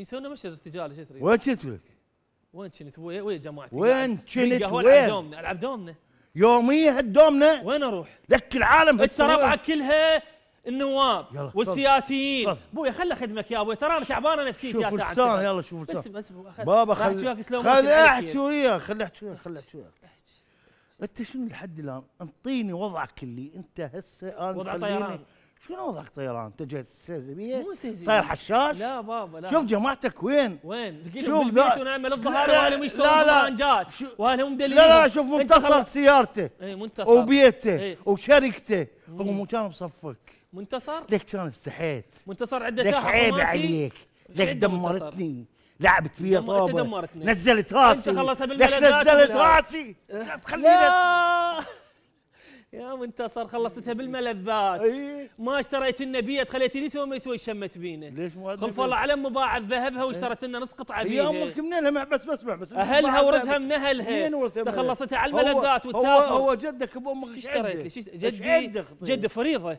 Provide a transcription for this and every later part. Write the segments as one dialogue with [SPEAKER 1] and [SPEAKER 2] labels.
[SPEAKER 1] يسوون مشي ارتجال ايش تريد؟ وين كنت وين كنت وين ويا جماعتي وين كنت وين؟ العب دومنا العب دومنا
[SPEAKER 2] يوميا هالدومنا وين اروح؟ لك العالم ربعك
[SPEAKER 1] كلها النواب يلا والسياسيين بويا خلي خدمك يا ابوي ترى انا تعبانه نفسيتي شوف لسان يلا شوف لسان بس بس بابا وياك خلي احكي
[SPEAKER 2] وياك خلي احكي وياك خلي احكي وياك انت شنو لحد الان انطيني وضعك اللي انت هسه انا وضع طيران شنو وضعك طيران اتجهت استهزئيه مو استهزئيه صاير حشاش لا
[SPEAKER 1] بابا لا شوف جماعتك وين وين شوف ذا ونعمل لا الظهر واهلهم يشتغلون جات واهلهم مدللين لا لا شوف منتصر سيارته اي منتصر وبيته ايه, إيه.
[SPEAKER 2] وشركته إيه. هو مو كان بصفك
[SPEAKER 1] منتصر ليك
[SPEAKER 2] كان استحيت
[SPEAKER 1] منتصر عنده لك عيب عليك
[SPEAKER 2] لك دمرتني لعبت فيها طابه نزلت راسي انت خلصها بالملذات نزلت راسي
[SPEAKER 1] خلينا يا منتصر خلصتها بالملذات اي ما اشتريت لنا بيت خليتني سوى ما يسوي شمت بينا ليش مو خلف الله علم باعت ذهبها واشترت لنا نص قطعه بيها يا امك
[SPEAKER 2] من اهلها بس بسمع بس اهلها ورثها من اهلها تخلصتها على الملذات وتسافر هو, هو جدك ابو
[SPEAKER 1] امك اشتريت لي جدي طيب. جد فريضه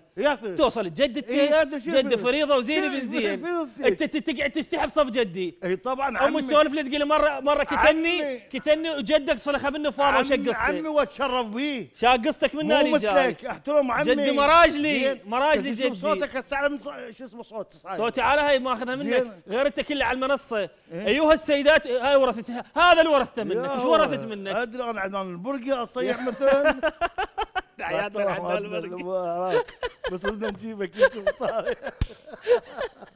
[SPEAKER 1] توصل جدتي إيه، جد فريضه وزين بن زين انت تقعد تستحب صف جدي اي طبعا امي تسولف لي تقول مره مره كتني كتني وجدك صلخ منه فاره وشقصتي عمي واتشرف بيه شاقصتك منه مو مثلك احترم
[SPEAKER 2] عمي جد مراجلي مراجلي جدي صوتك هسه من شو اسمه صوت صحيح. صوتي على هاي ماخذها منك غير
[SPEAKER 1] انت كله على المنصه ايها السيدات هاي ورثتها هذا اللي ورثته منك شو ورثت
[SPEAKER 2] منك؟ ادري انا عدنان البرقي اصيح مثلا عدنان البرقي بس بدنا نجيبك يوتيوب